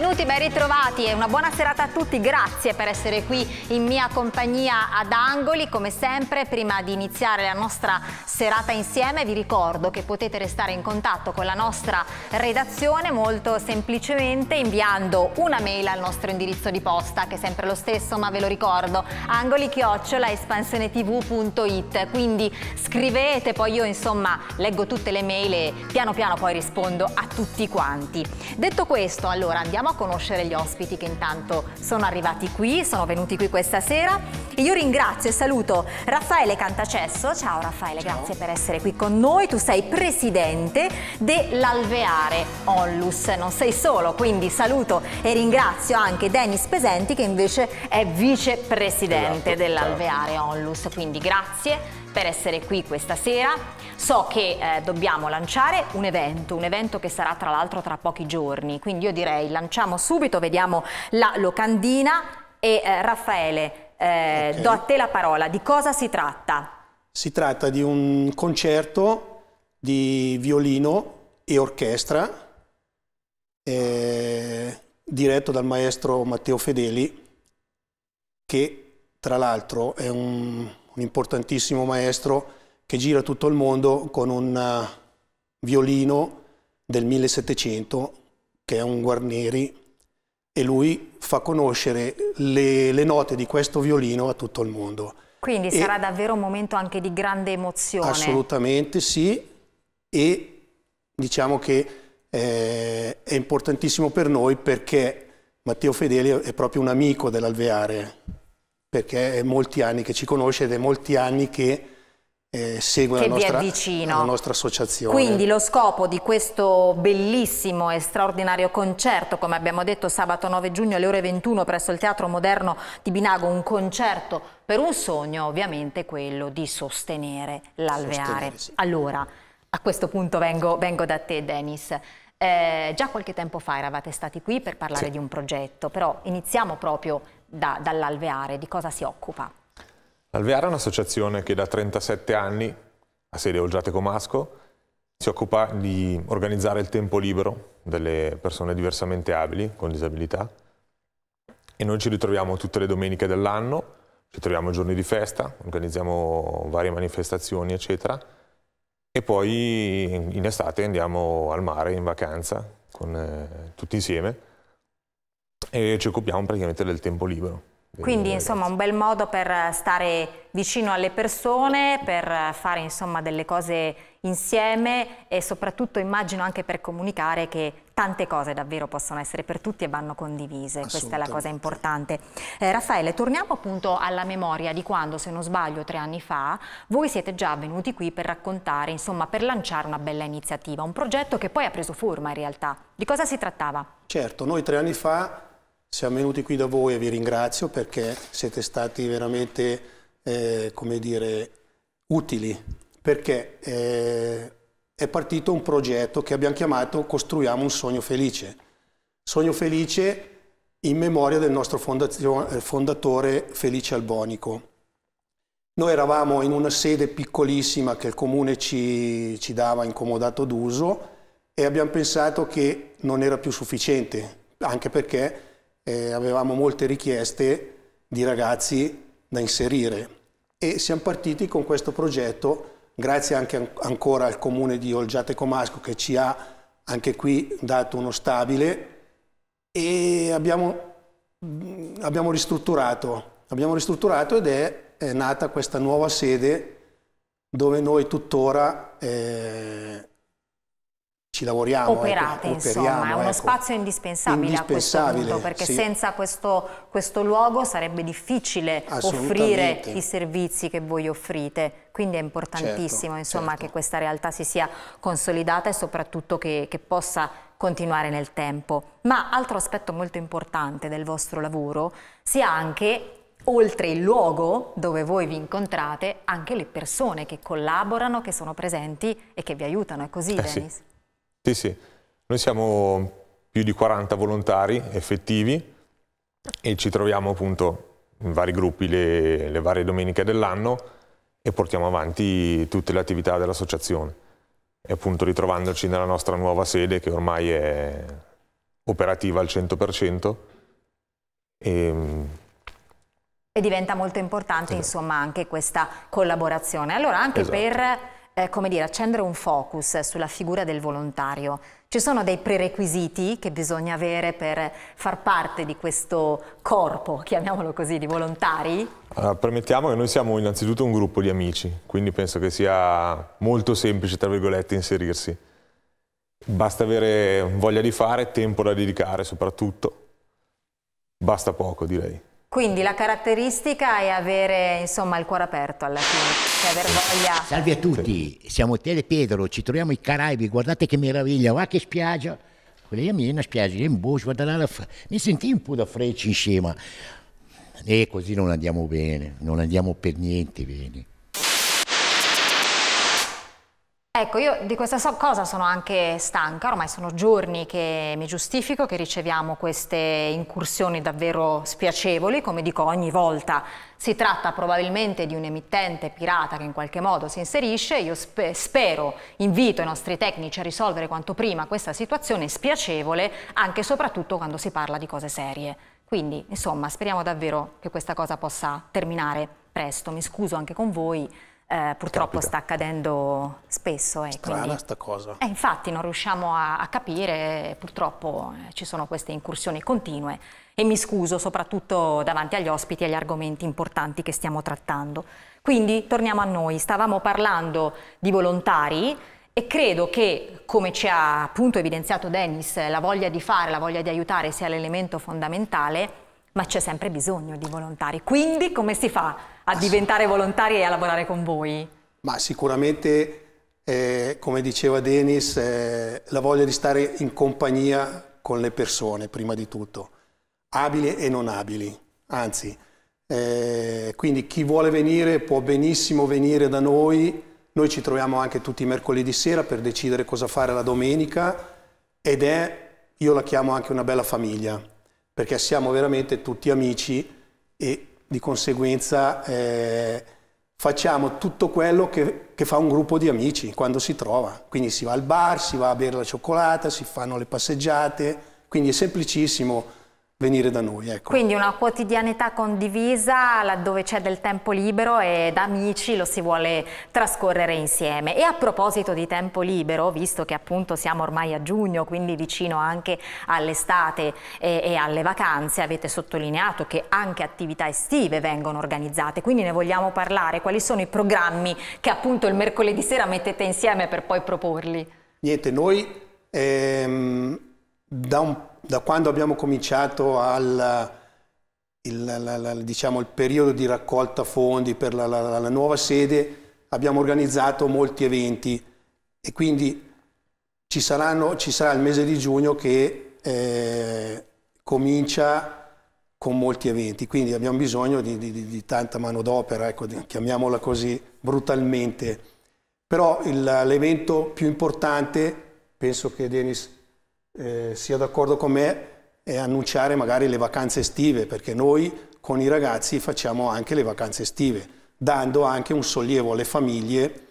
no. benvenuti, ben ritrovati e una buona serata a tutti. Grazie per essere qui in mia compagnia ad Angoli. Come sempre, prima di iniziare la nostra serata insieme, vi ricordo che potete restare in contatto con la nostra redazione molto semplicemente inviando una mail al nostro indirizzo di posta, che è sempre lo stesso, ma ve lo ricordo, angolichiocciolaespansionetv.it. Quindi scrivete, poi io insomma leggo tutte le mail e piano piano poi rispondo a tutti quanti. Detto questo, allora andiamo a conoscere conoscere gli ospiti che intanto sono arrivati qui, sono venuti qui questa sera. io ringrazio e saluto Raffaele Cantacesso. Ciao Raffaele, Ciao. grazie per essere qui con noi. Tu sei presidente dell'Alveare Onlus, non sei solo, quindi saluto e ringrazio anche Dennis Pesenti che invece è vicepresidente esatto. dell'Alveare Onlus. Quindi grazie per essere qui questa sera. So che eh, dobbiamo lanciare un evento, un evento che sarà tra l'altro tra pochi giorni, quindi io direi lanciamo subito, vediamo la locandina e eh, Raffaele, eh, okay. do a te la parola, di cosa si tratta? Si tratta di un concerto di violino e orchestra eh, diretto dal maestro Matteo Fedeli che tra l'altro è un, un, importantissimo maestro che gira tutto il mondo con un eh, violino del 1700 che è un Guarneri e lui fa conoscere le, le note di questo violino a tutto il mondo. Quindi e sarà davvero un momento anche di grande emozione. Assolutamente sì e diciamo che eh, è importantissimo per noi perché Matteo Fedeli è proprio un amico dell'Alveare perché è molti anni che ci conosce ed è molti anni che eh, segue la nostra, la nostra, associazione. Quindi lo scopo di questo bellissimo e straordinario concerto, come abbiamo detto sabato 9 giugno alle ore 21 presso il Teatro Moderno di Binago, un concerto per un sogno ovviamente quello di sostenere l'alveare. Sì. Allora, a questo punto vengo, vengo da te Denis. Eh, già qualche tempo fa eravate stati qui per parlare sì. di un progetto, però iniziamo proprio da, dall'alveare, di cosa si occupa? L'Alveara è un'associazione che da 37 anni, a sede Olgiate Comasco, si occupa di organizzare il tempo libero delle persone diversamente abili, con disabilità, e noi ci ritroviamo tutte le domeniche dell'anno, ci troviamo giorni di festa, organizziamo varie manifestazioni, eccetera, e poi in estate andiamo al mare in vacanza con, eh, tutti insieme e ci occupiamo praticamente del tempo libero. Quindi eh, insomma un bel modo per stare vicino alle persone, per fare insomma delle cose insieme e soprattutto immagino anche per comunicare che tante cose davvero possono essere per tutti e vanno condivise, questa è la cosa importante. Eh, Raffaele, torniamo appunto alla memoria di quando, se non sbaglio, tre anni fa, voi siete già venuti qui per raccontare, insomma per lanciare una bella iniziativa, un progetto che poi ha preso forma in realtà. Di cosa si trattava? Certo, noi tre anni fa siamo venuti qui da voi e vi ringrazio perché siete stati veramente, eh, come dire, utili, perché eh, è partito un progetto che abbiamo chiamato Costruiamo un sogno felice. Sogno felice in memoria del nostro eh, fondatore Felice Albonico. Noi eravamo in una sede piccolissima che il comune ci, ci dava incomodato d'uso e abbiamo pensato che non era più sufficiente, anche perché eh, avevamo molte richieste di ragazzi da inserire e siamo partiti con questo progetto grazie anche an ancora al comune di Olgiate Comasco che ci ha anche qui dato uno stabile e abbiamo, abbiamo, ristrutturato, abbiamo ristrutturato ed è, è, nata questa nuova sede dove noi tuttora eh, ci lavoriamo. Ecco, Operate, eh, insomma, è uno ecco. spazio indispensabile, indispensabile, a questo punto, perché sì. senza questo, questo, luogo sarebbe difficile offrire i servizi che voi offrite. Quindi è importantissimo certo, insomma, certo. che questa realtà si sia consolidata e soprattutto che, che possa continuare nel tempo. Ma altro aspetto molto importante del vostro lavoro sia anche oltre il luogo dove voi vi incontrate, anche le persone che collaborano, che sono presenti e che vi aiutano. È così, eh Dennis? Sì. Sì, sì. Noi siamo più di 40 volontari effettivi e ci troviamo appunto in vari gruppi le, le varie domeniche dell'anno e portiamo avanti tutte le attività dell'associazione. E appunto ritrovandoci nella nostra nuova sede che ormai è operativa al 100% e ehm, e diventa molto importante esatto. insomma anche questa collaborazione. Allora anche esatto. per eh, come dire, accendere un focus sulla figura del volontario. Ci sono dei prerequisiti che bisogna avere per far parte di questo corpo, chiamiamolo così, di volontari? Allora, premettiamo che noi siamo innanzitutto un gruppo di amici, quindi penso che sia molto semplice, tra virgolette, inserirsi. Basta avere voglia di fare, tempo da dedicare soprattutto. Basta poco, direi. Quindi la caratteristica è avere insomma il cuore aperto alla fine, cioè aver voglia. Salve a tutti, siamo Tele Pedro, ci troviamo ai Caraibi, guardate che meraviglia, va che spiaggia. Quella è una spiaggia, è in bush, guarda là, f- mi sentì un po' da freccia in scema. E così non andiamo bene, non andiamo per niente bene. Ecco, io di questa cosa sono anche stanca, ormai sono giorni che mi giustifico, che riceviamo queste incursioni davvero spiacevoli, come dico ogni volta si tratta probabilmente di un emittente pirata che in qualche modo si inserisce, io spe spero, invito i nostri tecnici a risolvere quanto prima questa situazione spiacevole, anche e soprattutto quando si parla di cose serie. Quindi, insomma, speriamo davvero che questa cosa possa terminare presto, mi scuso anche con voi eh, purtroppo Capita. sta accadendo spesso. Eh, Strana quindi, sta cosa. Eh, infatti non riusciamo a, a capire, purtroppo eh, ci sono queste incursioni continue e mi scuso soprattutto davanti agli ospiti e agli argomenti importanti che stiamo trattando. Quindi torniamo a noi, stavamo parlando di volontari e credo che, come ci ha appunto evidenziato Dennis, la voglia di fare, la voglia di aiutare sia l'elemento fondamentale ma c'è sempre bisogno di volontari. Quindi come si fa a diventare volontari e a lavorare con voi? Ma sicuramente, eh, come diceva Denis, eh, la voglia di stare in compagnia con le persone, prima di tutto, abili e non abili, anzi. Eh, quindi chi vuole venire può benissimo venire da noi, noi ci troviamo anche tutti i mercoledì sera per decidere cosa fare la domenica ed è, io la chiamo anche una bella famiglia perché siamo veramente tutti amici e di conseguenza eh, facciamo tutto quello che, che, fa un gruppo di amici quando si trova. Quindi si va al bar, si va a bere la cioccolata, si fanno le passeggiate, quindi è semplicissimo venire da noi. Ecco. Quindi una quotidianità condivisa laddove c'è del tempo libero e da amici lo si vuole trascorrere insieme. E a proposito di tempo libero, visto che appunto siamo ormai a giugno, quindi vicino anche all'estate e, eh, e, alle vacanze, avete sottolineato che anche attività estive vengono organizzate, quindi ne vogliamo parlare. Quali sono i programmi che appunto il mercoledì sera mettete insieme per poi proporli? Niente, noi ehm, da un da quando abbiamo cominciato al, il, la, la, diciamo, il periodo di raccolta fondi per la, la, nuova sede, abbiamo organizzato molti eventi e quindi ci, saranno, ci sarà il mese di giugno che eh, comincia con molti eventi, quindi abbiamo bisogno di, di, di tanta manodopera, ecco, chiamiamola così brutalmente. Però l'evento più importante, penso che Denis eh, sia d'accordo con me e annunciare magari le vacanze estive, perché noi con i ragazzi facciamo anche le vacanze estive, dando anche un sollievo alle famiglie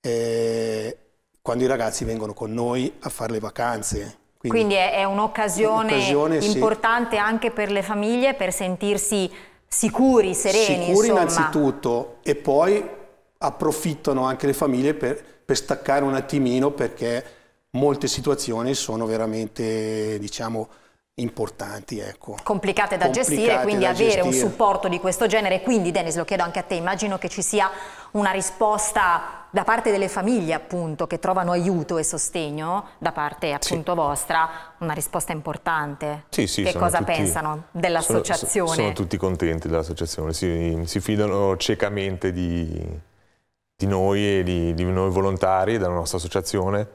eh, quando i ragazzi vengono con noi a fare le vacanze. Quindi, Quindi è, un'occasione importante sì. anche per le famiglie per sentirsi sicuri, sereni. Sicuri insomma. innanzitutto e poi approfittano anche le famiglie per, per staccare un attimino perché molte situazioni sono veramente, diciamo, importanti. Ecco. Complicate da Complicate gestire, quindi da avere gestire. un supporto di questo genere. Quindi Denis, lo chiedo anche a te, immagino che ci sia una risposta da parte delle famiglie appunto che trovano aiuto e sostegno da parte appunto sì. vostra, una risposta importante. Sì, sì, che cosa tutti, pensano dell'associazione? Sono, sono, tutti contenti dell'associazione, si, si, fidano ciecamente di, di noi e di, di noi volontari della nostra associazione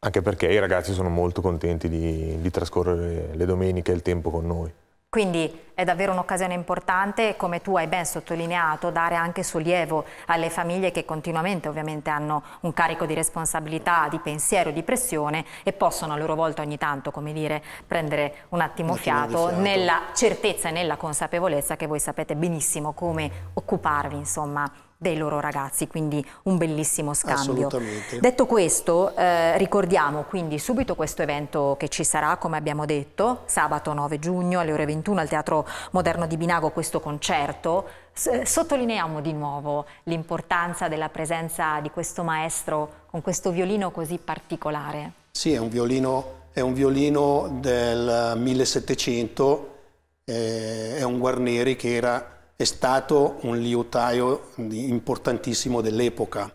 anche perché i ragazzi sono molto contenti di, di trascorrere le domeniche e il tempo con noi. Quindi è davvero un'occasione importante come tu hai ben sottolineato dare anche sollievo alle famiglie che continuamente ovviamente hanno un carico di responsabilità, di pensiero, di pressione e possono a loro volta ogni tanto come dire prendere un attimo, un attimo fiato, fiato, nella certezza e nella consapevolezza che voi sapete benissimo come occuparvi insomma dei loro ragazzi, quindi un bellissimo scambio. Assolutamente. Detto questo, eh, ricordiamo quindi subito questo evento che ci sarà, come abbiamo detto, sabato 9 giugno alle ore 21 al Teatro Moderno di Binago questo concerto. S eh, sottolineiamo di nuovo l'importanza della presenza di questo maestro con questo violino così particolare. Sì, è un violino, è un violino del 1700, eh, è un Guarneri che era è stato un liutaio importantissimo dell'epoca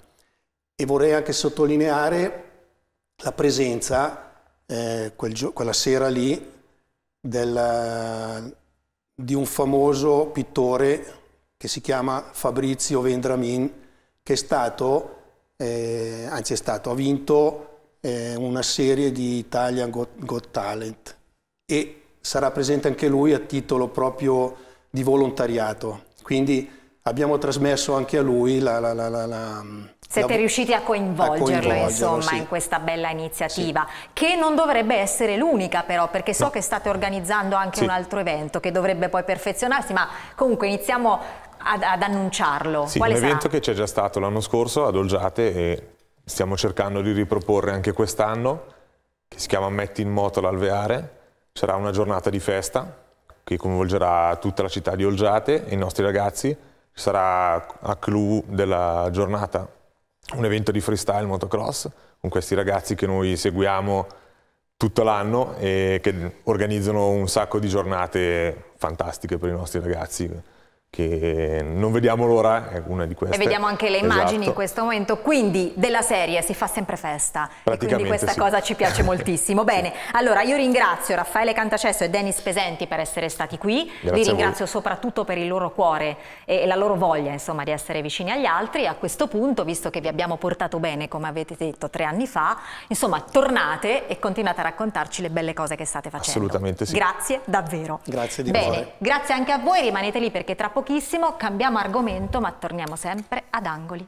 e vorrei anche sottolineare la presenza eh, quel quella sera lì del, di un famoso pittore che si chiama Fabrizio Vendramin che è stato, eh, anzi è stato, ha vinto eh, una serie di Italian Got, Got Talent e sarà presente anche lui a titolo proprio di volontariato. Quindi abbiamo trasmesso anche a lui la... la, la, la siete riusciti a coinvolgerlo, a coinvolgerlo insomma, sì. in questa bella iniziativa, sì. che non dovrebbe essere l'unica però, perché so no. che state organizzando anche sì. un altro evento che dovrebbe poi perfezionarsi, ma comunque iniziamo ad, ad annunciarlo. Sì, Quale un sarà? evento che c'è già stato l'anno scorso ad Olgiate e stiamo cercando di riproporre anche quest'anno, che si chiama Metti in moto l'alveare, sarà una giornata di festa che coinvolgerà tutta la città di Olgiate e i nostri ragazzi. Ci sarà a clou della giornata un evento di freestyle motocross con questi ragazzi che noi seguiamo tutto l'anno e che organizzano un sacco di giornate fantastiche per i nostri ragazzi che non vediamo l'ora, è una di queste. E vediamo anche le immagini esatto. in questo momento, quindi della serie si fa sempre festa, e quindi questa sì. cosa ci piace moltissimo. Bene, sì. allora io ringrazio Raffaele Cantacesso e Dennis Pesenti per essere stati qui, Grazie vi ringrazio soprattutto per il loro cuore e la loro voglia insomma di essere vicini agli altri, a questo punto, visto che vi abbiamo portato bene come avete detto tre anni fa, insomma tornate e continuate a raccontarci le belle cose che state facendo. Assolutamente sì. Grazie davvero. Grazie di Bene, voi. grazie anche a voi, rimanete lì perché tra poco pochissimo, cambiamo argomento ma torniamo sempre ad Angoli.